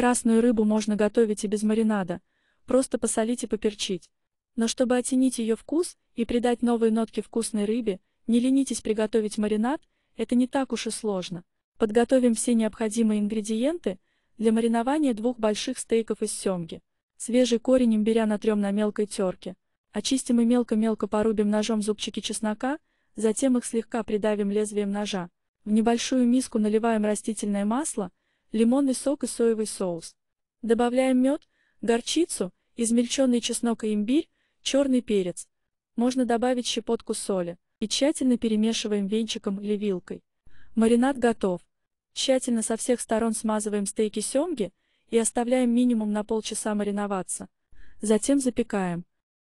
Красную рыбу можно готовить и без маринада, просто посолить и поперчить. Но чтобы оттенить ее вкус и придать новые нотки вкусной рыбе, не ленитесь приготовить маринад, это не так уж и сложно. Подготовим все необходимые ингредиенты для маринования двух больших стейков из семги. Свежий корень имбиря натрем на мелкой терке. Очистим и мелко-мелко порубим ножом зубчики чеснока, затем их слегка придавим лезвием ножа. В небольшую миску наливаем растительное масло, лимонный сок и соевый соус. Добавляем мед, горчицу, измельченный чеснок и имбирь, черный перец. Можно добавить щепотку соли и тщательно перемешиваем венчиком или вилкой. Маринад готов. Тщательно со всех сторон смазываем стейки семги и оставляем минимум на полчаса мариноваться. Затем запекаем.